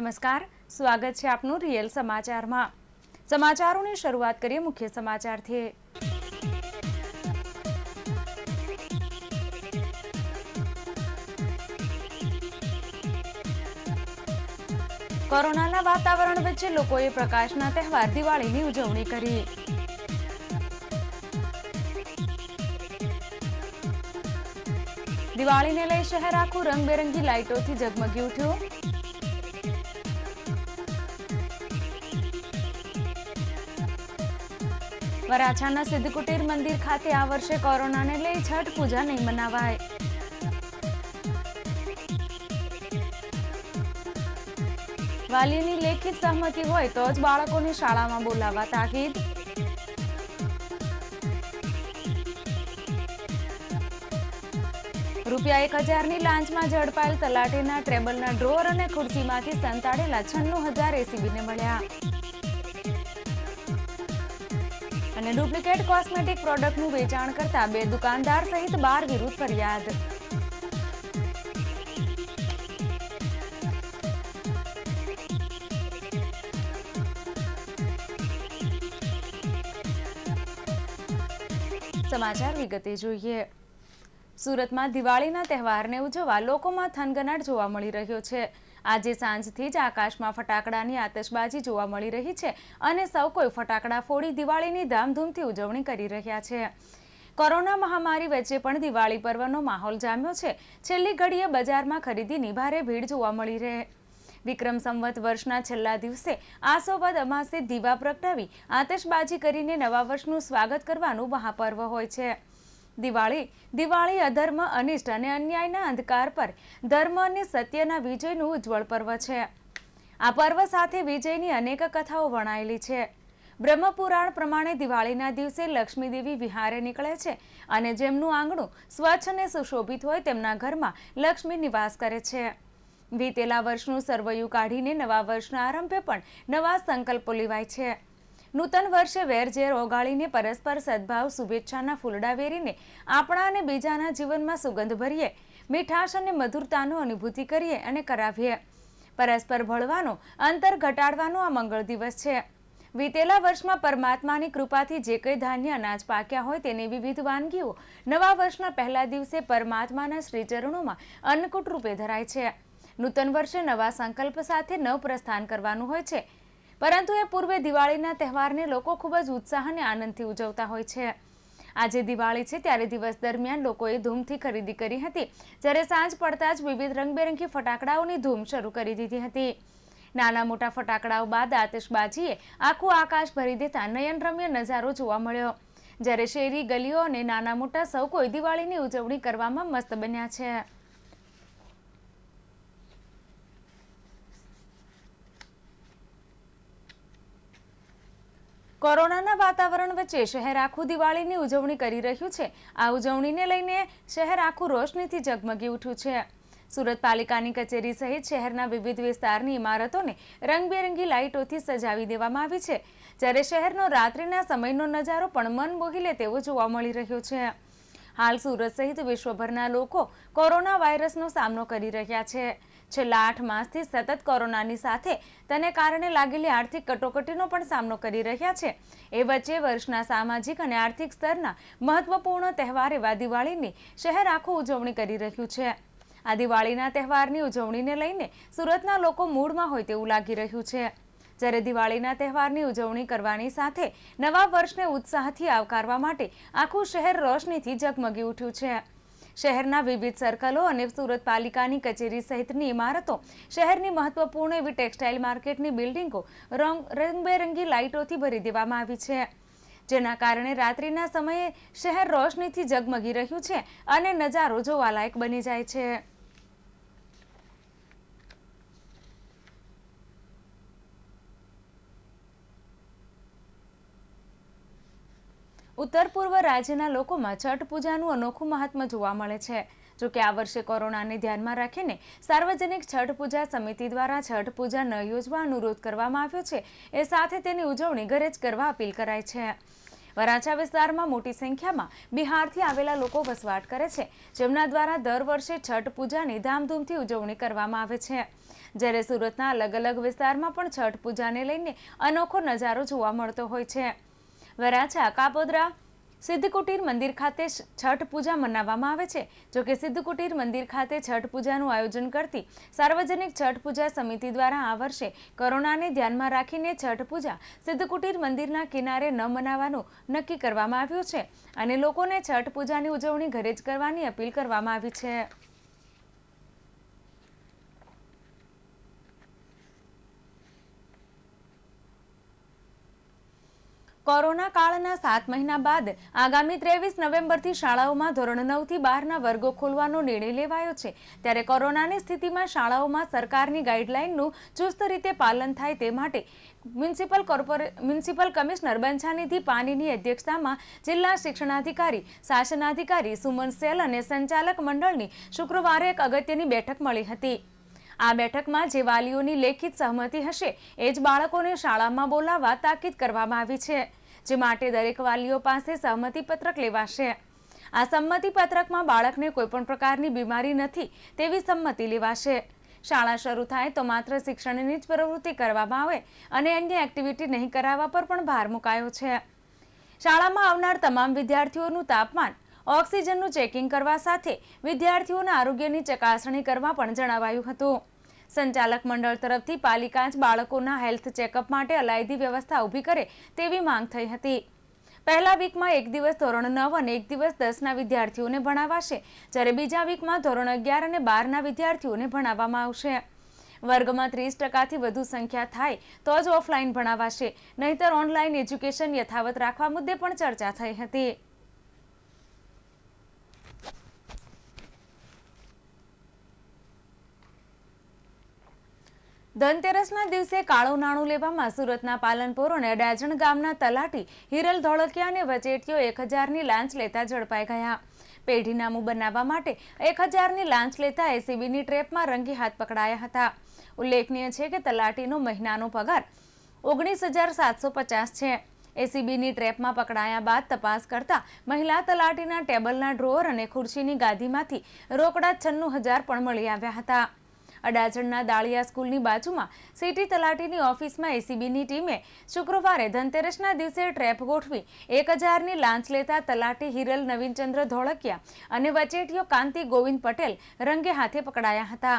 નમસ્કાર સ્વાગત છે આપનું રિયલ સમાચારમાં સમાચારોની શરૂઆત કરીએ મુખ્ય સમાચારથી કોરોનાના વાતાવરણ વચ્ચે લોકોએ પ્રકાશના તહેવાર દિવાળીની ઉજવણી કરી દિવાળીને લઈ શહેર આખું રંગબેરંગી લાઇટોથી ઝગમગી ઉઠ્યું વરાછાના સિદ્ધકુટીર મંદિર ખાતે આ વર્ષે કોરોનાને લઈ છઠ પૂજા નહીં મનાવાય વાલીની લેખિત સહમતિ હોય તો જ બાળકોને શાળામાં બોલાવવા તાકીદ રૂપિયા એક હજારની લાંચમાં ઝડપાયેલ તલાટીના ટ્રેબલના ડ્રોર અને ખુરશીમાંથી સંતાડેલા છન્નું હજાર એસીબીને મળ્યા અને ડુપ્લિકેટ કોસ્મેટિક પ્રોડક્ટનું વેચાણ કરતા બે દુકાનદાર સહિત બાર વિરુદ્ધ ફરિયાદ સમાચાર વિગતે જોઈએ સુરતમાં દિવાળીના તહેવારને ઉજવવા લોકોમાં થનગનાટ જોવા મળી રહ્યો છે આજે સાંજથી જ આકાશમાં ફટાકડાની આતશબાજી જોવા મળી રહી છે અને સૌ કોઈ ફટાકડા ફોડી દિવાળીની ધામધૂમથી ઉજવણી કરી રહ્યા છે કોરોના મહામારી વચ્ચે પણ દિવાળી પર્વનો માહોલ જામ્યો છે છેલ્લી ઘડીએ બજારમાં ખરીદીની ભારે ભીડ જોવા મળી રહે વિક્રમ સંવત વર્ષના છેલ્લા દિવસે આસોવદ અમાસે દીવા પ્રગટાવી આતશબાજી કરીને નવા વર્ષનું સ્વાગત કરવાનું મહાપર્વ હોય છે દિવાળી દિવાળી અધર્મ અનિષ્ટ અને અન્યાયના અંધકાર પર ધર્મ અને સત્યના વિજયનું ઉજ્જવળ પર્વ છે આ પર્વ સાથે વિજયની અનેક કથાઓ વણાયેલી છે બ્રહ્મપુરાણ પ્રમાણે દિવાળીના દિવસે લક્ષ્મીદેવી વિહારે નીકળે છે અને જેમનું આંગણું સ્વચ્છ અને સુશોભિત હોય તેમના ઘરમાં લક્ષ્મી નિવાસ કરે છે વીતેલા વર્ષનું સર્વયુ કાઢીને નવા વર્ષના આરંભે પણ નવા સંકલ્પો લેવાય છે નૂતન વર્ષે વેરઝેર ઓગાળીને પરસ્પર સદભાવ શુભેચ્છાના ફૂલડા વેરીને આપણા અને બીજાના જીવનમાં સુગંધ ભરીએ મીઠાશ અને મધુરતાનો અનુભૂતિ કરીએ અને કરાવીએ પરસ્પર ભળવાનો અંતર ઘટાડવાનો આ મંગળ દિવસ છે વીતેલા વર્ષમાં પરમાત્માની કૃપાથી જે કંઈ ધાન્ય અનાજ પાક્યા હોય તેની વિવિધ વાનગીઓ નવા વર્ષના પહેલા દિવસે પરમાત્માના શ્રીચરણોમાં અન્નકૂટ રૂપે ધરાય છે નૂતન વર્ષે નવા સંકલ્પ સાથે નવ પ્રસ્થાન કરવાનું હોય છે પરંતુ એ પૂર્વે દિવાળીના તહેવારને લોકો ખૂબ જ ઉત્સાહ અને આનંદથી ઉજવતા હોય છે આજે દિવાળી છે ત્યારે દિવસ દરમિયાન લોકોએ ધૂમથી ખરીદી કરી હતી જ્યારે સાંજ પડતા જ વિવિધ રંગબેરંગી ફટાકડાઓની ધૂમ શરૂ કરી દીધી હતી નાના મોટા ફટાકડાઓ બાદ આતશબાજીએ આખું આકાશ ભરી દેતા નયનરમ્ય નજારો જોવા મળ્યો જ્યારે શેરી ગલીઓ અને નાના મોટા સૌ કોઈ દિવાળીની ઉજવણી કરવામાં મસ્ત બન્યા છે કોરોનાના વાતાવરણ વચ્ચે શહેર આખું દિવાળીની ઉજવણી કરી રહ્યું છે આ ઉજવણીને લઈને શહેર આખું રોશનીથી ઝગમગી ઉઠ્યું છે સુરત પાલિકાની કચેરી સહિત શહેરના વિવિધ વિસ્તારની ઇમારતોને રંગબેરંગી લાઇટોથી સજાવી દેવામાં આવી છે જ્યારે શહેરનો રાત્રિના સમયનો નજારો પણ મન મોહી લે તેવો જોવા મળી રહ્યો છે હાલ સુરત સહિત વિશ્વભરના લોકો કોરોના વાયરસનો સામનો કરી રહ્યા છે છેલ્લા આઠ માસથી સતત કોરોનાની સાથે તેને કારણે લાગેલી આર્થિક કટોકટીનો પણ સામનો કરી રહ્યા છે એ વચ્ચે વર્ષના સામાજિક અને આર્થિક સ્તરના મહત્વપૂર્ણ તહેવાર એવા દિવાળીની શહેર આખું ઉજવણી કરી રહ્યું છે આ દિવાળીના તહેવારની ઉજવણીને લઈને સુરતના લોકો મૂળમાં હોય તેવું લાગી રહ્યું છે જ્યારે દિવાળીના તહેવારની ઉજવણી કરવાની સાથે નવા વર્ષને ઉત્સાહથી આવકારવા માટે આખું શહેર રોશનીથી ઝગમગી ઉઠ્યું છે શહેરના વિવિધ સર્કલો અને સુરત પાલિકાની કચેરી સહિતની ઇમારતો શહેરની મહત્વપૂર્ણ એવી ટેક્સટાઇલ માર્કેટની બિલ્ડિંગો રંગ રંગબેરંગી લાઇટોથી ભરી દેવામાં આવી છે જેના કારણે રાત્રિના સમયે શહેર રોશનીથી ઝગમગી રહ્યું છે અને નજારો જોવાલાયક બની જાય છે ઉત્તર પૂર્વ રાજ્યના લોકોમાં છઠ પૂજાનું અનોખું મહાત્મ જોવા મળે છે જો કે આ વર્ષે કોરોનાને ધ્યાનમાં રાખીને સાર્વજનિક છઠ પૂજા સમિતિ દ્વારા છઠ પૂજા ન યોજવા અનુરોધ કરવામાં આવ્યો છે એ સાથે તેની ઉજવણી ઘરે જ કરવા અપીલ કરાય છે વરાછા વિસ્તારમાં મોટી સંખ્યામાં બિહારથી આવેલા લોકો વસવાટ કરે છે જેમના દ્વારા દર વર્ષે છઠ પૂજાની ધામધૂમથી ઉજવણી કરવામાં આવે છે જ્યારે સુરતના અલગ અલગ વિસ્તારમાં પણ છઠ પૂજાને લઈને અનોખો નજારો જોવા મળતો હોય છે વરાછા કાપોદરા સિદ્ધ મંદિર ખાતે છઠ પૂજા મનાવવામાં આવે છે જો કે સિદ્ધ મંદિર ખાતે છઠ પૂજાનું આયોજન કરતી સાર્વજનિક છઠ પૂજા સમિતિ દ્વારા આ વર્ષે કોરોનાને ધ્યાનમાં રાખીને છઠ પૂજા સિદ્ધ મંદિરના કિનારે ન મનાવવાનું નક્કી કરવામાં આવ્યું છે અને લોકોને છઠ પૂજાની ઉજવણી ઘરે જ કરવાની અપીલ કરવામાં આવી છે કોરોના કાળના સાત મહિના બાદ આગામી ત્રેવીસ નવેમ્બરથી શાળાઓમાં ધોરણ નવથી બારના વર્ગો ખોલવાનો નિર્ણય લેવાયો છે ત્યારે કોરોનાની સ્થિતિમાં શાળાઓમાં સરકારની ગાઈડલાઇનનું ચુસ્ત રીતે પાલન થાય તે માટે મ્યુનિસિપલ કોર્પોરે મ્યુનિસિપલ કમિશનર બંછાનિધિ પાનીની અધ્યક્ષતામાં જિલ્લા શિક્ષણાધિકારી શાસનાધિકારી સુમન સેલ અને સંચાલક મંડળની શુક્રવારે એક અગત્યની બેઠક મળી હતી આ બેઠકમાં જે વાલીઓની લેખિત સહમતિ હશે એ જ બાળકોને શાળામાં બોલાવવા તાકીદ કરવામાં આવી છે જે માટે દરેક વાલીઓ પાસે સહમતિ પત્રક લેવાશે આ સંમતિ પત્રકમાં બાળકને કોઈપણ પ્રકારની બીમારી નથી તેવી સંમતિ લેવાશે શાળા શરૂ થાય તો માત્ર શિક્ષણની જ પ્રવૃત્તિ કરવામાં આવે અને અન્ય એક્ટિવિટી નહીં કરાવવા પર પણ ભાર મુકાયો છે શાળામાં આવનાર તમામ વિદ્યાર્થીઓનું તાપમાન ઓક્સિજનનું ચેકિંગ કરવા સાથે વિદ્યાર્થીઓના આરોગ્યની ચકાસણી કરવા પણ જણાવાયું હતું સંચાલક મંડળ તરફથી પાલિકા જ બાળકોના હેલ્થ ચેકઅપ માટે અલાયદી વ્યવસ્થા ઊભી કરે તેવી માંગ થઈ હતી પહેલા વીકમાં એક દિવસ ધોરણ નવ અને એક દિવસ દસના વિદ્યાર્થીઓને ભણાવાશે જ્યારે બીજા વીકમાં ધોરણ અગિયાર અને બારના વિદ્યાર્થીઓને ભણાવવામાં આવશે વર્ગમાં ત્રીસ ટકાથી વધુ સંખ્યા થાય તો જ ઓફલાઈન ભણાવાશે નહીતર ઓનલાઈન એજ્યુકેશન યથાવત રાખવા મુદ્દે પણ ચર્ચા થઈ હતી ધનતેરસના દિવસે કાળું નાણું લેવામાં સુરતના પાલનપુર અને અડાજણ ગામના તલાટી હિરલ ધોળકિયા અને વચેટીઓ એક હજારની લાંચ લેતા ઝડપાઈ ગયા પેઢીનામું બનાવવા માટે એક હજારની લાંચ લેતા એસીબીની ટ્રેપમાં રંગી હાથ પકડાયા હતા ઉલ્લેખનીય છે કે તલાટીનો મહિનાનો પગાર ઓગણીસ હજાર સાતસો પચાસ છે એસીબીની ટ્રેપમાં પકડાયા બાદ તપાસ કરતા મહિલા તલાટીના ટેબલના ડ્રોઅર અને ખુરશીની ગાદીમાંથી રોકડા છન્નું હજાર પણ મળી આવ્યા હતા અડાજણના દાળિયા સ્કૂલની બાજુમાં સિટી તલાટીની ઓફિસમાં એસીબીની ટીમે શુક્રવારે ધનતેરસના દિવસે ટ્રેપ ગોઠવી એક હજારની લાંચ લેતા તલાટી હિરલ નવીનચંદ્ર ધોળકિયા અને વચેટીઓ કાંતિ ગોવિંદ પટેલ રંગે હાથે પકડાયા હતા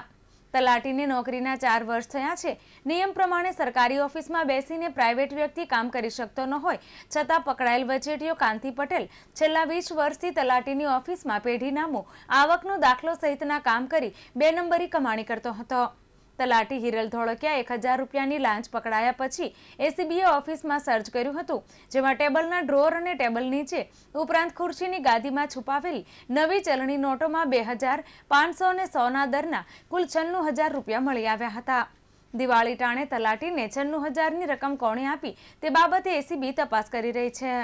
તલાટીને નોકરીના ચાર વર્ષ થયા છે નિયમ પ્રમાણે સરકારી ઓફિસમાં બેસીને પ્રાઇવેટ વ્યક્તિ કામ કરી શકતો ન હોય છતાં પકડાયેલ વચેટીઓ કાંતિ પટેલ છેલ્લા વીસ વર્ષથી તલાટીની ઓફિસમાં પેઢીનામું આવકનો દાખલો સહિતના કામ કરી બે નંબરી કમાણી કરતો હતો તલાટી હિરલ ધોળકિયા એક હજાર રૂપિયાની લાંચ પકડાયા પછી એસીબીએ ઓફિસમાં સર્ચ કર્યું હતું જેમાં ટેબલના ડ્રોર અને ટેબલ નીચે ઉપરાંત ખુરશીની ગાદીમાં છુપાવેલી નવી ચલણી નોટોમાં બે હજાર પાંચસો અને સોના દરના કુલ છન્નું હજાર રૂપિયા મળી આવ્યા હતા દિવાળી ટાણે તલાટીને છન્નું હજારની રકમ કોણે આપી તે બાબતે એસીબી તપાસ કરી રહી છે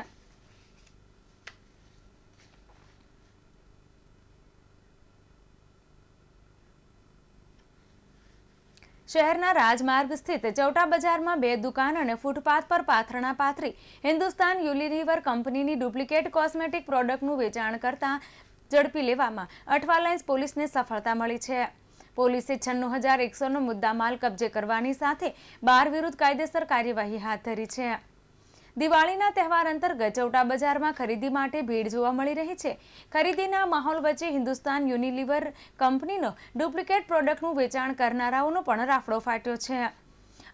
શહેરના રાજમાર્ગ સ્થિત ચૌટા બજારમાં બે દુકાન અને ફૂટપાથ પર પાથરણા પાથરી હિન્દુસ્તાન યુલિરિવર કંપનીની ડુપ્લિકેટ કોસ્મેટિક પ્રોડક્ટનું વેચાણ કરતા ઝડપી લેવામાં અઠવાલાઇન્સ પોલીસને સફળતા મળી છે પોલીસે છન્નું હજાર એકસોનો મુદ્દામાલ કબજે કરવાની સાથે બાર વિરુદ્ધ કાયદેસર કાર્યવાહી હાથ ધરી છે દિવાળીના તહેવાર અંતર્ગત ચૌટા બજારમાં ખરીદી માટે ભીડ જોવા મળી રહી છે ખરીદીના માહોલ વચ્ચે હિન્દુસ્તાન યુનિલિવર કંપનીનો ડુપ્લિકેટ પ્રોડક્ટનું વેચાણ કરનારાઓનો પણ રાફડો ફાટ્યો છે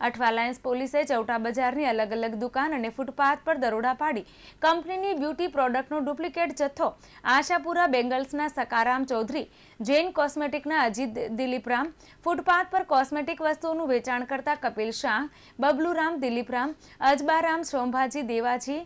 અઠવાલાયન્સ પોલીસે ચૌટા બજારની અલગ અલગ દુકાન અને ફૂટપાથ પર દરોડા પાડી કંપનીની બ્યુટી પ્રોડક્ટનો ડુપ્લિકેટ જથ્થો આશાપુરા બેંગલ્સના સકારામ ચૌધરી જૈન કોસ્મેટિકના અજીત દિલીપરામ ફૂટપાથ પર કોસ્મેટિક વસ્તુઓનું વેચાણ કરતા કપિલ શાહ બબલુરામ દિલીપરામ અજબારામ શોંભાજી દેવાજી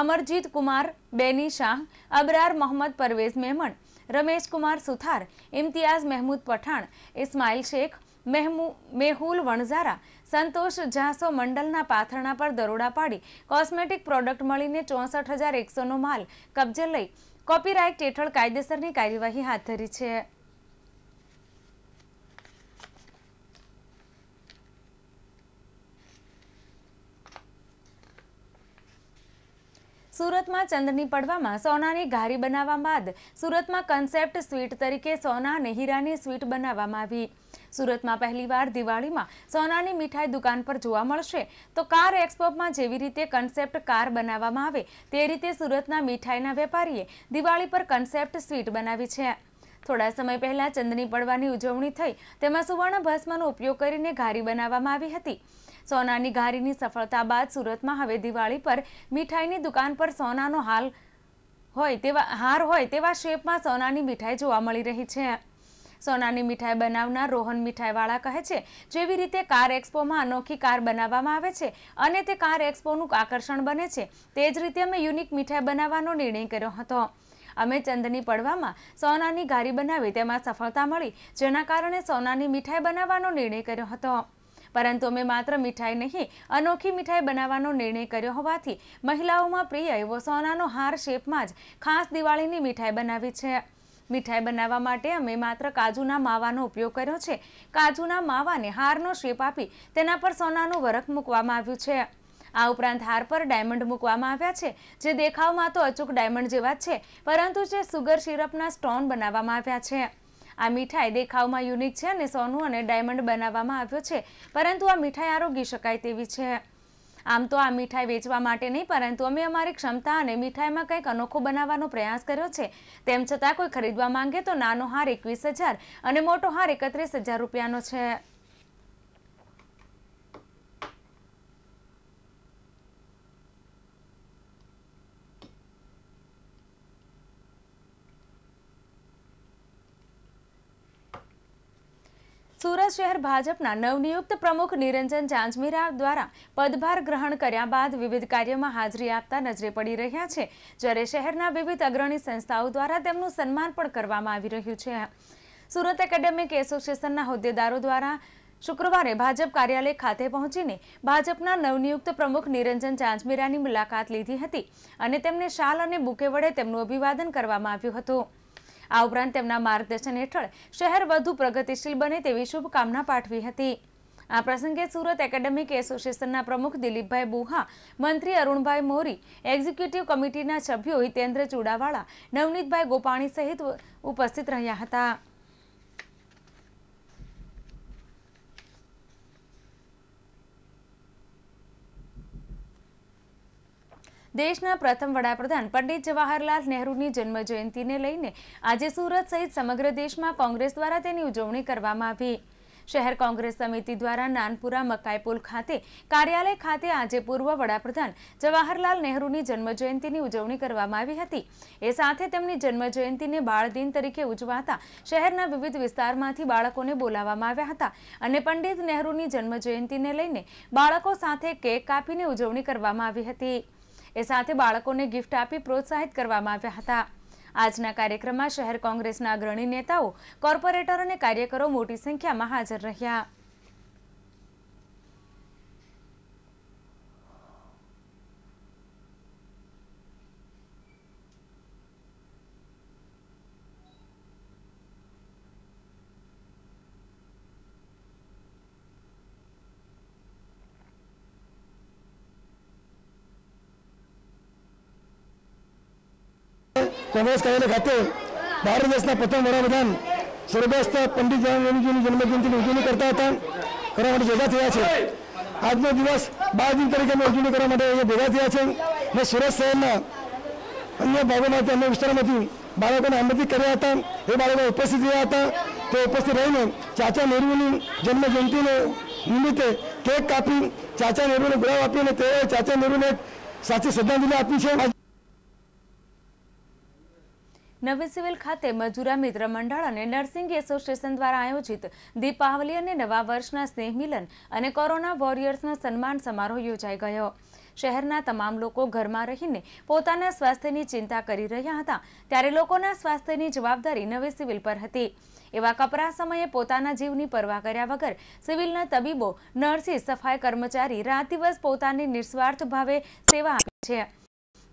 અમરજીત કુમાર બેની શાહ અબરાર મોહમ્મદ પરવેઝ મેમણ રમેશ કુમાર સુથાર ઇમ્તિયાઝ મહેમૂદ પઠાણ ઇસ્માઇલ શેખ મેહમુ મેહુલ વણઝારા સંતોષ જાસો મંડલના પાથરણા પર દરોડા પાડી કોસ્મેટિક પ્રોડક્ટ મળીને ચોસઠ હજાર એકસોનો માલ કબજે લઈ કોપીરાઇટ હેઠળ કાયદેસરની કાર્યવાહી હાથ ધરી છે સુરતમાં ચંદની પડવામાં સોનાની ઘારી બનાવવા બાદ સુરતમાં કન્સેપ્ટ સ્વીટ તરીકે સોના અને હીરાની સ્વીટ બનાવવામાં આવી સુરતમાં પહેલીવાર દિવાળીમાં સોનાની મીઠાઈ દુકાન પર જોવા મળશે તો કાર એક્સપોમાં જેવી રીતે કન્સેપ્ટ કાર બનાવવામાં આવે તે રીતે સુરતના મીઠાઈના વેપારીએ દિવાળી પર કન્સેપ્ટ સ્વીટ બનાવી છે થોડા સમય પહેલાં ચંદની પડવાની ઉજવણી થઈ તેમાં સુવર્ણ ભસ્મનો ઉપયોગ કરીને ઘારી બનાવવામાં આવી હતી સોનાની ઘારીની સફળતા બાદ સુરતમાં હવે દિવાળી પર મીઠાઈની દુકાન પર સોનાનો હાલ હોય તેવા હાર હોય તેવા શેપમાં સોનાની મીઠાઈ જોવા મળી રહી છે સોનાની મીઠાઈ બનાવનાર રોહન મીઠાઈવાળા કહે છે જેવી રીતે કાર એક્સપોમાં અનોખી કાર બનાવવામાં આવે છે અને તે કાર એક્સપોનું આકર્ષણ બને છે તે જ રીતે અમે યુનિક મીઠાઈ બનાવવાનો નિર્ણય કર્યો હતો અમે ચંદની પડવામાં સોનાની ઘારી બનાવી તેમાં સફળતા મળી જેના કારણે સોનાની મીઠાઈ બનાવવાનો નિર્ણય કર્યો હતો પરંતુ અમે માત્ર મીઠાઈ નહીં અનોખી મીઠાઈ બનાવવાનો નિર્ણય કર્યો હોવાથી મહિલાઓમાં પ્રિય એવો સોનાનો હાર શેપમાં જ ખાસ દિવાળીની મીઠાઈ બનાવી છે મીઠાઈ બનાવવા માટે અમે માત્ર કાજુના માવાનો ઉપયોગ કર્યો છે કાજુના માવાને હારનો શેપ આપી તેના પર સોનાનું વરખ મૂકવામાં આવ્યું છે આ ઉપરાંત હાર પર ડાયમંડ મૂકવામાં આવ્યા છે જે દેખાવમાં તો અચૂક ડાયમંડ જેવા જ છે પરંતુ જે સુગર સિરપના સ્ટોન બનાવવામાં આવ્યા છે આ મીઠાઈ દેખાવમાં યુનિક છે અને સોનું અને ડાયમંડ બનાવવામાં આવ્યો છે પરંતુ આ મીઠાઈ આરોગી શકાય તેવી છે આમ તો આ મીઠાઈ વેચવા માટે નહીં પરંતુ અમે અમારી ક્ષમતા અને મીઠાઈમાં કંઈક અનોખો બનાવવાનો પ્રયાસ કર્યો છે તેમ છતાં કોઈ ખરીદવા માંગે તો નાનો હાર એકવીસ હજાર અને મોટો હાર એકત્રીસ હજાર રૂપિયાનો છે સુરત શહેર ભાજપના નવનિયુક્ત પ્રમુખ નિરંજન ચાંજમીરા દ્વારા પદભાર ગ્રહણ કર્યા બાદ વિવિધ કાર્યમાં હાજરી આપતા નજરે પડી રહ્યા છે જ્યારે શહેરના વિવિધ અગ્રણી સંસ્થાઓ દ્વારા તેમનું સન્માન પણ કરવામાં આવી રહ્યું છે સુરત એકેડેમિક એસોસિએશનના હોદ્દેદારો દ્વારા શુક્રવારે ભાજપ કાર્યાલય ખાતે પહોંચીને ભાજપના નવનિયુક્ત પ્રમુખ નિરંજન ચાંજમીરાની મુલાકાત લીધી હતી અને તેમને શાલ અને બુકે વડે તેમનું અભિવાદન કરવામાં આવ્યું હતું આ ઉપરાંત તેમના માર્ગદર્શન હેઠળ શહેર વધુ પ્રગતિશીલ બને તેવી શુભકામના પાઠવી હતી આ પ્રસંગે સુરત એકેડેમિક એસોસિએશનના પ્રમુખ દિલીપભાઈ બુહા મંત્રી અરુણભાઈ મોરી એક્ઝિક્યુટિવ કમિટીના સભ્યો હિતેન્દ્ર ચુડાવાળા નવનીતભાઈ ગોપાણી સહિત ઉપસ્થિત રહ્યા હતા દેશના પ્રથમ વડાપ્રધાન પંડિત જવાહરલાલ નહેરુની જન્મજયંતિને લઈને આજે સુરત સહિત સમગ્ર દેશમાં કોંગ્રેસ દ્વારા તેની ઉજવણી કરવામાં આવી શહેર કોંગ્રેસ સમિતિ દ્વારા નાનપુરા મકાઈપુલ ખાતે કાર્યાલય ખાતે આજે પૂર્વ વડાપ્રધાન જવાહરલાલ નહેરુની જન્મજયંતિની ઉજવણી કરવામાં આવી હતી એ સાથે તેમની જન્મજયંતિને બાળદિન દિન તરીકે ઉજવાતા શહેરના વિવિધ વિસ્તારમાંથી બાળકોને બોલાવવામાં આવ્યા હતા અને પંડિત નહેરુની જન્મજયંતિને લઈને બાળકો સાથે કેક કાપીને ઉજવણી કરવામાં આવી હતી એ સાથે બાળકોને ગિફ્ટ આપી પ્રોત્સાહિત કરવામાં આવ્યા હતા આજના કાર્યક્રમમાં શહેર કોંગ્રેસના અગ્રણી નેતાઓ કોર્પોરેટરો અને કાર્યકરો મોટી સંખ્યામાં હાજર રહ્યા કોંગ્રેસ કાર્યાલય ખાતે ભારત દેશના પ્રથમ વડાપ્રધાન સ્વર્ગસ્થ પંડિત જવાહરલાલજીની જન્મજયંતિની ઉજવણી કરતા હતા કરવા માટે ભેગા થયા છે આજનો દિવસ બાળ દિન તરીકે અમે ઉજવણી કરવા માટે અહીંયા ભેગા થયા છે અને સુરત શહેરના અન્ય ભાગોમાંથી અન્ય વિસ્તારોમાંથી બાળકોને આમંત્રિત કર્યા હતા એ બાળકો ઉપસ્થિત રહ્યા હતા તે ઉપસ્થિત રહીને ચાચા નહેરુની જન્મજયંતિને નિમિત્તે કેક કાપી ચાચા નહેરુને ગુલાબ આપી અને તેઓએ ચાચા નહેરુને સાચી શ્રદ્ધાંજલિ આપી છે નવી સિવિલ ખાતે મજૂરા મિત્ર મંડળ અને નર્સિંગ એસોસિએશન દ્વારા આયોજિત દીપાવલી અને નવા વર્ષના સ્નેહ મિલન અને કોરોના વોરિયર્સનો સન્માન સમારોહ યોજાઈ ગયો શહેરના તમામ લોકો ઘરમાં રહીને પોતાના સ્વાસ્થ્યની ચિંતા કરી રહ્યા હતા ત્યારે લોકોના સ્વાસ્થ્યની જવાબદારી નવી સિવિલ પર હતી એવા કપરા સમયે પોતાના જીવની પરવા કર્યા વગર સિવિલના તબીબો નર્સિસ સફાઈ કર્મચારી રાત દિવસ પોતાની નિસ્વાર્થ ભાવે સેવા આપે છે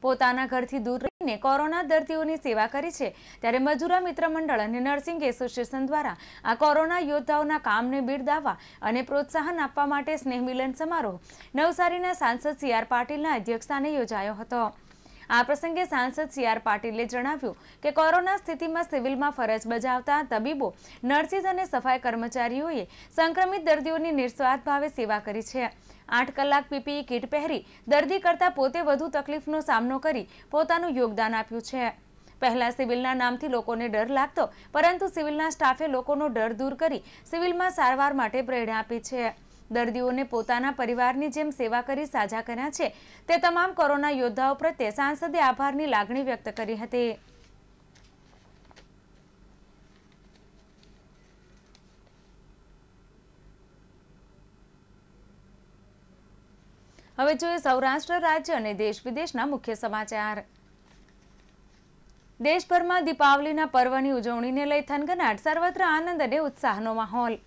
પોતાના ઘરથી દૂર રહીને કોરોના દર્દીઓની સેવા કરી છે ત્યારે મજૂરા મિત્ર મંડળ અને નર્સિંગ એસોસિએશન દ્વારા આ કોરોના યોદ્ધાઓના કામને બિરદાવવા અને પ્રોત્સાહન આપવા માટે સ્નેહમિલન સમારોહ નવસારીના સાંસદ સી આર પાટીલના અધ્યક્ષસ્થાને યોજાયો હતો આ પ્રસંગે સાંસદ સી આર પાટીલે જણાવ્યું કે કોરોના સ્થિતિમાં સિવિલમાં ફરજ બજાવતા તબીબો નર્સિસ અને સફાઈ કર્મચારીઓએ સંક્રમિત દર્દીઓની નિસ્વાર્થ ભાવે સેવા કરી છે આઠ કલાક પીપીઈ કીટ પહેરી દર્દી કરતા પોતે વધુ તકલીફનો સામનો કરી પોતાનું યોગદાન આપ્યું છે પહેલા સિવિલના નામથી લોકોને ડર લાગતો પરંતુ સિવિલના સ્ટાફે લોકોનો ડર દૂર કરી સિવિલમાં સારવાર માટે પ્રેરણા આપી છે દર્દીઓને પોતાના પરિવારની જેમ સેવા કરી સાજા કર્યા છે તે તમામ કોરોના યોદ્ધાઓ પ્રત્યે સાંસદે આભારની લાગણી વ્યક્ત કરી હતી હવે જોઈએ સૌરાષ્ટ્ર રાજ્ય અને દેશ વિદેશના મુખ્ય સમાચાર દેશભરમાં દીપાવલીના પર્વની ઉજવણીને લઈ થનગનાટ સર્વત્ર આનંદ અને ઉત્સાહનો માહોલ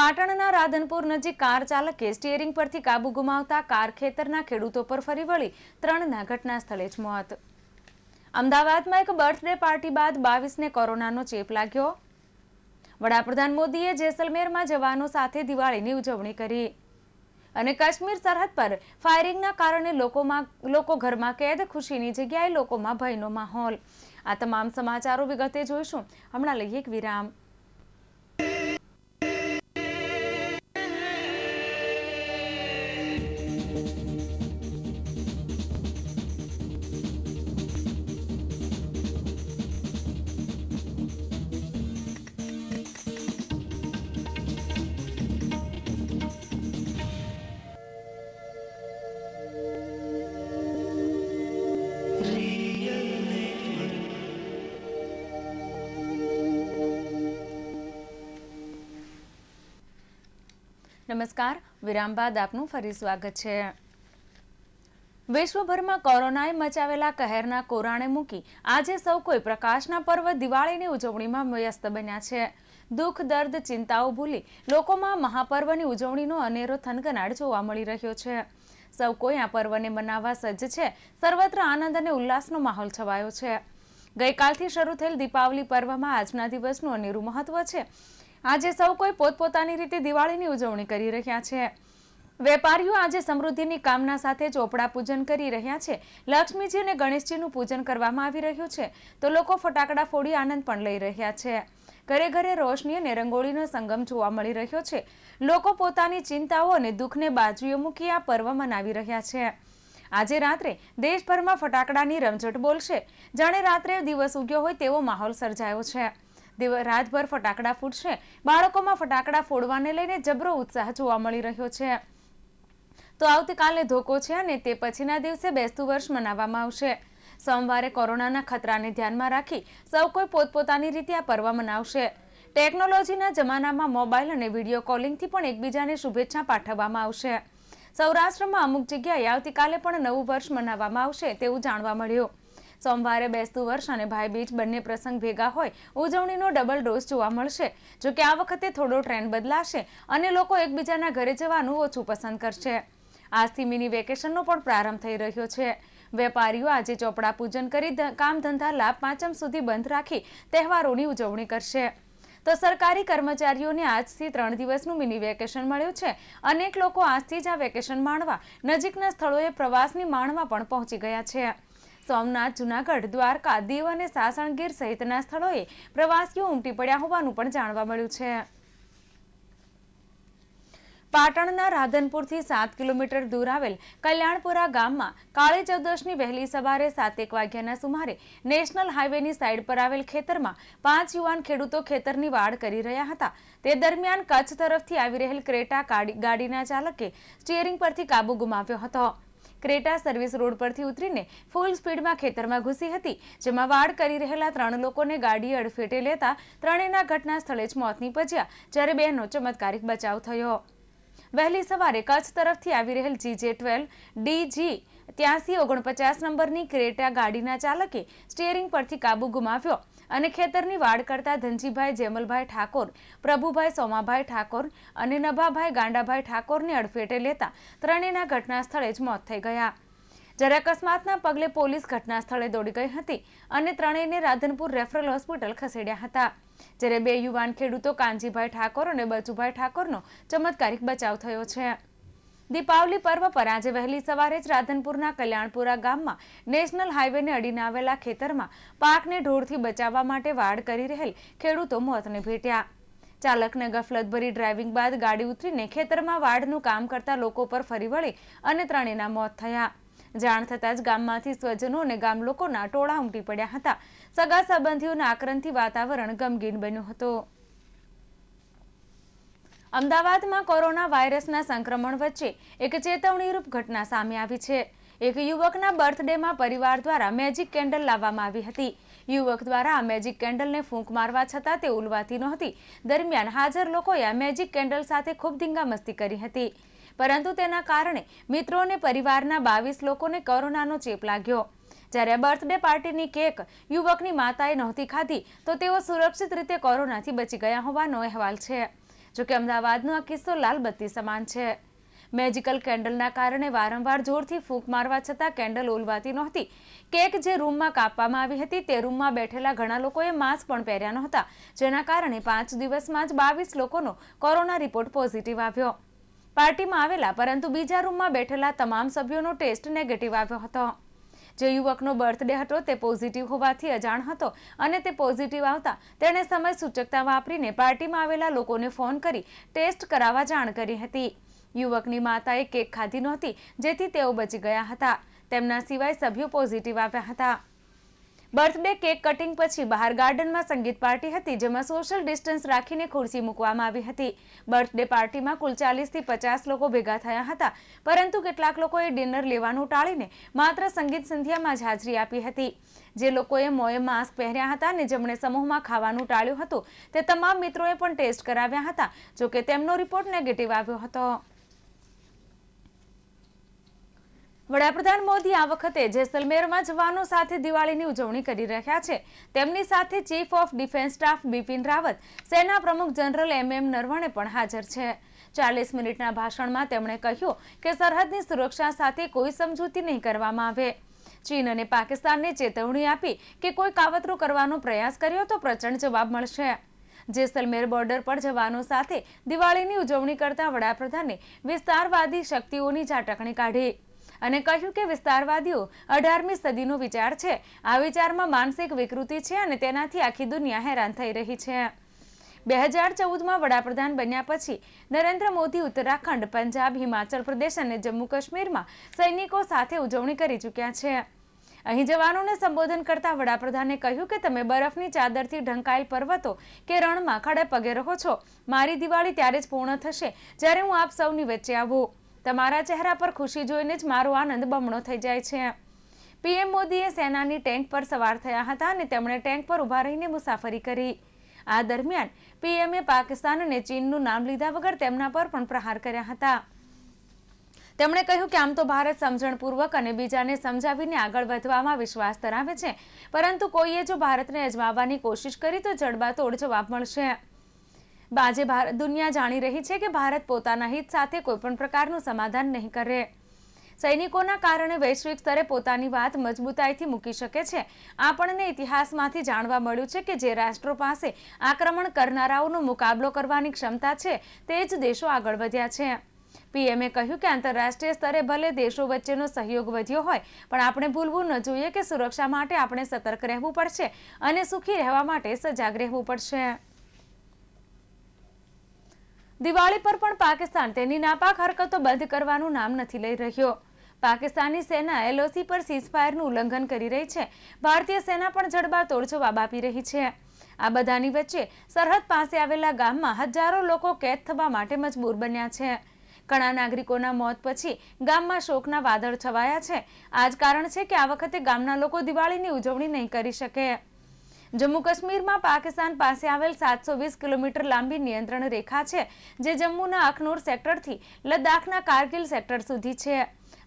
પાટણના રાધનપુર નજીક કાર ચાલકે સ્ટીયરિંગ પરથી કાબુ ગુમાવતા કાર ખેતરના ખેડૂતો પર ફરી વળી ત્રણના ઘટના સ્થળે જ મોત અમદાવાદમાં એક બર્થડે પાર્ટી બાદ બાવીસને કોરોનાનો ચેપ લાગ્યો વડાપ્રધાન મોદીએ જેસલમેરમાં જવાનો સાથે દિવાળીની ઉજવણી કરી અને કાશ્મીર સરહદ પર ફાયરિંગના કારણે લોકોમાં લોકો ઘરમાં કેદ ખુશીની જગ્યાએ લોકોમાં ભયનો માહોલ આ તમામ સમાચારો વિગતે જોઈશું હમણાં લઈએ એક વિરામ નમસ્કાર વિરામ બાદ આપનું ફરી સ્વાગત છે વિશ્વભરમાં કોરોનાએ મચાવેલા કહેરના કોરાણે મૂકી આજે સૌ કોઈ પ્રકાશના પર્વ દિવાળીની ઉજવણીમાં વ્યસ્ત બન્યા છે દુઃખ દર્દ ચિંતાઓ ભૂલી લોકોમાં મહાપર્વની ઉજવણીનો અનેરો થનગનાટ જોવા મળી રહ્યો છે સૌ કોઈ આ પર્વને મનાવવા સજ્જ છે સર્વત્ર આનંદ અને ઉલ્લાસનો માહોલ છવાયો છે ગઈકાલથી શરૂ થયેલ દીપાવલી પર્વમાં આજના દિવસનું અનેરું મહત્વ છે આજે સૌ કોઈ પોતપોતાની રીતે દિવાળીની ઉજવણી કરી રહ્યા છે વેપારીઓ આજે સમૃદ્ધિની કામના સાથે ચોપડા પૂજન કરી રહ્યા છે લક્ષ્મીજી અને ગણેશજીનું પૂજન કરવામાં આવી રહ્યું છે તો લોકો ફટાકડા ફોડી આનંદ પણ લઈ રહ્યા છે ઘરે ઘરે રોશની અને રંગોળીનો સંગમ જોવા મળી રહ્યો છે લોકો પોતાની ચિંતાઓ અને દુઃખને બાજુએ મૂકી આ પર્વ મનાવી રહ્યા છે આજે રાત્રે દેશભરમાં ફટાકડાની રમઝટ બોલશે જાણે રાત્રે દિવસ ઉગ્યો હોય તેવો માહોલ સર્જાયો છે રાતભર ફટાકડા ફૂટશે બાળકોમાં ફટાકડા ફોડવાને લઈને જબરો ઉત્સાહ જોવા મળી રહ્યો છે તો આવતીકાલે ધોકો છે અને તે પછીના દિવસે બેસતું વર્ષ મનાવવામાં આવશે સોમવારે કોરોનાના ખતરાને ધ્યાનમાં રાખી સૌ કોઈ પોતપોતાની રીતે આ પર્વ મનાવશે ટેકનોલોજીના જમાનામાં મોબાઈલ અને વિડીયો કોલિંગથી પણ એકબીજાને શુભેચ્છા પાઠવવામાં આવશે સૌરાષ્ટ્રમાં અમુક જગ્યાએ આવતીકાલે પણ નવું વર્ષ મનાવવામાં આવશે તેવું જાણવા મળ્યું સોમવારે બેસતું વર્ષ અને ભાઈબીજ બંને પ્રસંગ ભેગા હોય ઉજવણીનો ડબલ ડોઝ જોવા મળશે જોકે આ વખતે થોડો ટ્રેન્ડ બદલાશે અને લોકો એકબીજાના ઘરે જવાનું ઓછું પસંદ કરશે આજથી મિની વેકેશનનો પણ પ્રારંભ થઈ રહ્યો છે વેપારીઓ આજે ચોપડા પૂજન કરી કામ ધંધા લાભ પાંચમ સુધી બંધ રાખી તહેવારોની ઉજવણી કરશે તો સરકારી કર્મચારીઓને આજથી ત્રણ દિવસનું મિની વેકેશન મળ્યું છે અનેક લોકો આજથી જ આ વેકેશન માણવા નજીકના સ્થળોએ પ્રવાસની માણવા પણ પહોંચી ગયા છે સોમનાથ જૂનાગઢ દ્વારકા દીવ અને સાસણગીર સહિતના સ્થળોએ પ્રવાસીઓ ઉમટી પડ્યા હોવાનું પણ જાણવા મળ્યું છે પાટણના રાધનપુરથી સાત કિલોમીટર દૂર આવેલ કલ્યાણપુરા ગામમાં કાળી ચૌદશની વહેલી સવારે સાતેક વાગ્યાના સુમારે નેશનલ હાઈવેની સાઇડ પર આવેલ ખેતરમાં પાંચ યુવાન ખેડૂતો ખેતરની વાડ કરી રહ્યા હતા તે દરમિયાન કચ્છ તરફથી આવી રહેલ ક્રેટા ગાડીના ચાલકે સ્ટીયરિંગ પરથી કાબુ ગુમાવ્યો હતો ક્રેટા સર્વિસ રોડ પરથી ઉતરીને ફૂલ સ્પીડમાં ખેતરમાં ઘૂસી હતી જેમાં વાડ કરી રહેલા ત્રણ લોકોને ગાડી અડફેટે લેતા ત્રણેયના ઘટના સ્થળે જ મોત નીપજ્યા જ્યારે બેનો ચમત્કારિક બચાવ થયો વહેલી સવારે કચ્છ તરફથી આવી રહેલ જીજે ટ્વેલ્વ ડીજી ત્યાંસી ઓગણપચાસ નંબરની ક્રેટા ગાડીના ચાલકે સ્ટીયરિંગ પરથી કાબુ ગુમાવ્યો અને ખેતરની વાડ કરતા ધનજીભાઈ જેમલભાઈ ઠાકોર પ્રભુભાઈ સોમાભાઈ ઠાકોર અને નભાભાઈ ગાંડાભાઈ ઠાકોરને અડફેટે લેતા ત્રણેયના ઘટના સ્થળે જ મોત થઈ ગયા જ્યારે અકસ્માતના પગલે પોલીસ ઘટના સ્થળે દોડી ગઈ હતી અને ત્રણેયને રાધનપુર રેફરલ હોસ્પિટલ ખસેડ્યા હતા જ્યારે બે યુવાન ખેડૂતો કાનજીભાઈ ઠાકોર અને બચુભાઈ ઠાકોરનો ચમત્કારિક બચાવ થયો છે દીપાવલી પર્વ પર આજે વહેલી સવારે જ રાધનપુરના કલ્યાણપુરા ગામમાં નેશનલ હાઈવેને અડીને આવેલા ખેતરમાં પાકને ઢોરથી બચાવવા માટે વાડ કરી રહેલ ખેડૂતો મોતને ભેટ્યા ચાલકને ગફલતભરી ડ્રાઇવિંગ બાદ ગાડી ઉતરીને ખેતરમાં વાડનું કામ કરતા લોકો પર ફરી વળે અને ત્રણેયના મોત થયા જાણ થતાં જ ગામમાંથી સ્વજનો અને ગામ લોકોના ટોળા ઉમટી પડ્યા હતા સગા સંબંધીઓના આક્રમથી વાતાવરણ ગમગીન બન્યું હતું અમદાવાદમાં કોરોના વાયરસના સંક્રમણ વચ્ચે એક ચેતવણીરૂપ ઘટના સામે આવી છે એક યુવકના બર્થડેમાં પરિવાર દ્વારા મેજિક કેન્ડલ લાવવામાં આવી હતી યુવક દ્વારા આ મેજિક કેન્ડલને ફૂંક મારવા છતાં તે ઉલવાતી નહોતી દરમિયાન હાજર લોકોએ આ મેજિક કેન્ડલ સાથે ખૂબ ધીંગામસ્તી કરી હતી પરંતુ તેના કારણે મિત્રો અને પરિવારના બાવીસ લોકોને કોરોનાનો ચેપ લાગ્યો જ્યારે બર્થડે પાર્ટીની કેક યુવકની માતાએ નહોતી ખાધી તો તેઓ સુરક્ષિત રીતે કોરોનાથી બચી ગયા હોવાનો અહેવાલ છે જોકે અમદાવાદનો આ કિસ્સો લાલબત્તી સમાન છે મેજિકલ કેન્ડલના કારણે વારંવાર જોરથી ફૂંક મારવા છતાં કેન્ડલ ઓલવાતી નહોતી કેક જે રૂમમાં કાપવામાં આવી હતી તે રૂમમાં બેઠેલા ઘણા લોકોએ માસ્ક પણ પહેર્યા નહોતા જેના કારણે પાંચ દિવસમાં જ બાવીસ લોકોનો કોરોના રિપોર્ટ પોઝિટિવ આવ્યો પાર્ટીમાં આવેલા પરંતુ બીજા રૂમમાં બેઠેલા તમામ સભ્યોનો ટેસ્ટ નેગેટિવ આવ્યો હતો જે યુવકનો બર્થડે હતો તે પોઝિટિવ હોવાથી અજાણ હતો અને તે પોઝિટિવ આવતા તેણે સમય સૂચકતા વાપરીને પાર્ટીમાં આવેલા લોકોને ફોન કરી ટેસ્ટ કરાવવા જાણ કરી હતી યુવકની માતાએ કેક ખાધી નહોતી જેથી તેઓ બચી ગયા હતા તેમના સિવાય સભ્યો પોઝિટિવ આવ્યા હતા બર્થડે કેક કટિંગ પછી બહાર ગાર્ડનમાં સંગીત પાર્ટી હતી જેમાં સોશિયલ ડિસ્ટન્સ રાખીને ખુરશી મૂકવામાં આવી હતી બર્થડે પાર્ટીમાં કુલ ચાલીસથી પચાસ લોકો ભેગા થયા હતા પરંતુ કેટલાક લોકોએ ડિનર લેવાનું ટાળીને માત્ર સંગીત સંધ્યામાં જ હાજરી આપી હતી જે લોકોએ મોએ માસ્ક પહેર્યા હતા અને જેમણે સમૂહમાં ખાવાનું ટાળ્યું હતું તે તમામ મિત્રોએ પણ ટેસ્ટ કરાવ્યા હતા જોકે તેમનો રિપોર્ટ નેગેટિવ આવ્યો હતો વડાપ્રધાન મોદી આ વખતે જેસલમેરમાં જવાનો સાથે દિવાળીની ઉજવણી કરી રહ્યા છે તેમની સાથે chief of defence staff Bipin Rawat સેના પ્રમુખ જનરલ એમ એમ નરવણે પણ હાજર છે ચાલીસ મિનિટના ભાષણમાં તેમણે કહ્યું કે સરહદની સુરક્ષા સાથે કોઈ સમજૂતી નહીં કરવામાં આવે ચીન અને પાકિસ્તાનને ચેતવણી આપી કે કોઈ કાવતરું કરવાનો પ્રયાસ કર્યો તો પ્રચંડ જવાબ મળશે જેસલમેર બોર્ડર પર જવાનો સાથે દિવાળીની ઉજવણી કરતા વડાપ્રધાને વિસ્તારવાદી શક્તિઓની ઝાટકણી કાઢી અને કહ્યું કે વિસ્તારવાદીઓ અઢારમી સદીનો વિચાર છે આ વિચારમાં માનસિક વિકૃતિ છે અને તેનાથી આખી દુનિયા હેરાન થઈ રહી છે બે હજાર ચૌદમાં વડાપ્રધાન બન્યા પછી નરેન્દ્ર મોદી ઉત્તરાખંડ પંજાબ હિમાચલ પ્રદેશ અને જમ્મુ કાશ્મીરમાં સૈનિકો સાથે ઉજવણી કરી ચૂક્યા છે અહીં જવાનોને સંબોધન કરતા વડાપ્રધાને કહ્યું કે તમે બરફની ચાદરથી ઢંકાયેલ પર્વતો કે રણમાં ખડે પગે રહો છો મારી દિવાળી ત્યારે જ પૂર્ણ થશે જ્યારે હું આપ સૌની વચ્ચે આવું તમારા ચહેરા પર ખુશી જોઈને જ મારો આનંદ બમણો થઈ જાય છે પીએમ મોદીએ સેનાની ટેન્ક પર સવાર થયા હતા અને તેમણે ટેન્ક પર ઊભા રહીને મુસાફરી કરી આ દરમિયાન પીએમએ પાકિસ્તાન અને ચીનનું નામ લીધા વગર તેમના પર પણ પ્રહાર કર્યા હતા તેમણે કહ્યું કે આમ તો ભારત સમજણપૂર્વક અને બીજાને સમજાવીને આગળ વધવામાં વિશ્વાસ ધરાવે છે પરંતુ કોઈએ જો ભારતને અજમાવવાની કોશિશ કરી તો જડબાતોડ જવાબ મળશે આજે દુનિયા જાણી રહી છે કે ભારત પોતાના હિત સાથે કોઈપણ પ્રકારનું સમાધાન નહીં કરે સૈનિકોના કારણે વૈશ્વિક સ્તરે પોતાની વાત મજબૂતાઈથી મૂકી શકે છે આપણને ઇતિહાસમાંથી જાણવા મળ્યું છે કે જે રાષ્ટ્રો પાસે આક્રમણ કરનારાઓનો મુકાબલો કરવાની ક્ષમતા છે તે જ દેશો આગળ વધ્યા છે પીએમએ કહ્યું કે આંતરરાષ્ટ્રીય સ્તરે ભલે દેશો વચ્ચેનો સહયોગ વધ્યો હોય પણ આપણે ભૂલવું ન જોઈએ કે સુરક્ષા માટે આપણે સતર્ક રહેવું પડશે અને સુખી રહેવા માટે સજાગ રહેવું પડશે દિવાળી પર પણ પાકિસ્તાન તેની નાપાક હરકતો બંધ કરવાનું નામ નથી લઈ રહ્યો પાકિસ્તાની સેના એલઓસી પર સીઝફાયરનું ઉલ્લંઘન કરી રહી છે ભારતીય સેના પણ જડબા જવાબ આપી રહી છે આ બધાની વચ્ચે સરહદ પાસે આવેલા ગામમાં હજારો લોકો કેદ થવા માટે મજબૂર બન્યા છે ઘણા નાગરિકોના મોત પછી ગામમાં શોકના વાદળ છવાયા છે આ જ કારણ છે કે આ વખતે ગામના લોકો દિવાળીની ઉજવણી નહીં કરી શકે જમ્મુ કાશ્મીરમાં પાકિસ્તાન પાસે આવેલ સાતસો વીસ કિલોમીટર લાંબી નિયંત્રણ રેખા છે જે જમ્મુના અખનૂર સેક્ટરથી લદ્દાખના કારગિલ સેક્ટર સુધી છે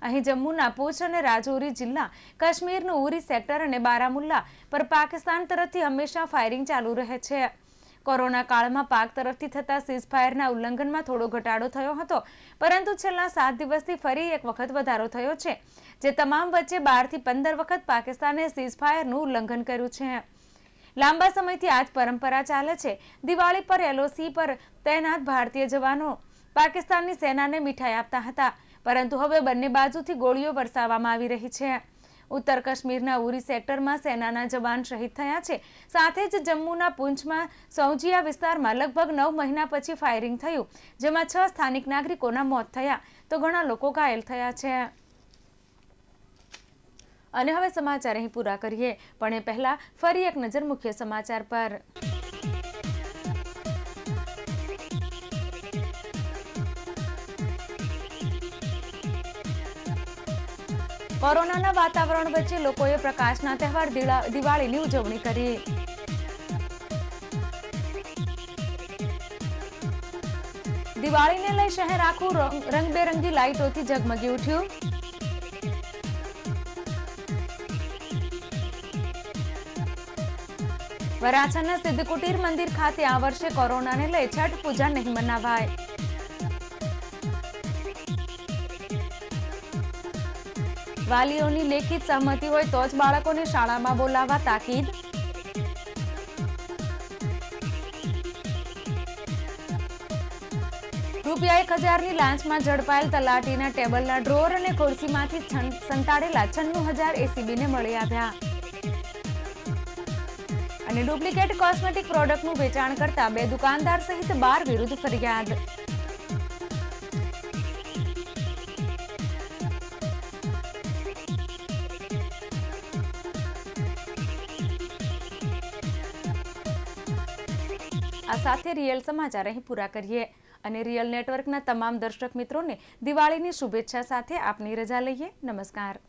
અહીં જમ્મુના પૂંછ અને રાજૌરી જિલ્લા કાશ્મીરનું ઉરી સેક્ટર અને બારામુલ્લા પર પાકિસ્તાન તરફથી હંમેશા ફાયરિંગ ચાલુ રહે છે કોરોના કાળમાં પાક તરફથી થતા સીઝ ફાયરના ઉલ્લંઘનમાં થોડો ઘટાડો થયો હતો પરંતુ છેલ્લા સાત દિવસથી ફરી એક વખત વધારો થયો છે જે તમામ વચ્ચે બારથી પંદર વખત પાકિસ્તાને સીઝ ફાયરનું ઉલ્લંઘન કર્યું છે લાંબા સમયથી આ જ પરંપરા ચાલે છે દિવાળી પર એલઓસી પર તૈનાત ભારતીય જવાનો પાકિસ્તાનની સેનાને મીઠાઈ આપતા હતા પરંતુ હવે બંને બાજુથી ગોળીઓ વરસાવવામાં આવી રહી છે ઉત્તર કાશ્મીરના ઉરી સેક્ટરમાં સેનાના જવાન શહીદ થયા છે સાથે જ જમ્મુના પૂંછમાં સૌજીયા વિસ્તારમાં લગભગ નવ મહિના પછી ફાયરિંગ થયું જેમાં છ સ્થાનિક નાગરિકોના મોત થયા તો ઘણા લોકો ઘાયલ થયા છે અને હવે સમાચાર અહીં પૂરા કરીએ પણ એ પહેલાં ફરી એક નજર મુખ્ય સમાચાર પર કોરોનાના વાતાવરણ વચ્ચે લોકોએ પ્રકાશના તહેવાર દિવાળીની ઉજવણી કરી દિવાળીને લઈ શહેર આખું રંગબેરંગી લાઇટોથી જગમગી ઉઠ્યું વરાછાના સિદ્ધકુટીર મંદિર ખાતે આ વર્ષે કોરોનાને લઈ છઠ પૂજા નહીં મનાવાય વાલીઓની લેખિત સહમતિ હોય તો જ બાળકોને શાળામાં બોલાવવા તાકીદ રૂપિયા એક હજારની લાંચમાં ઝડપાયેલ તલાટીના ટેબલના ડ્રોર અને ખુરશીમાંથી સંતાડેલા છન્નું હજાર એસીબીને મળી આવ્યા અને ડુપ્લિકેટ કોસ્મેટિક પ્રોડક્ટનું વેચાણ કરતા બે દુકાનદાર સહિત બાર વિરુદ્ધ ફરિયાદ આ સાથે રિયલ સમાચાર અહીં પૂરા કરીએ અને રિયલ નેટવર્કના તમામ દર્શક મિત્રોને દિવાળીની શુભેચ્છા સાથે આપની રજા લઈએ નમસ્કાર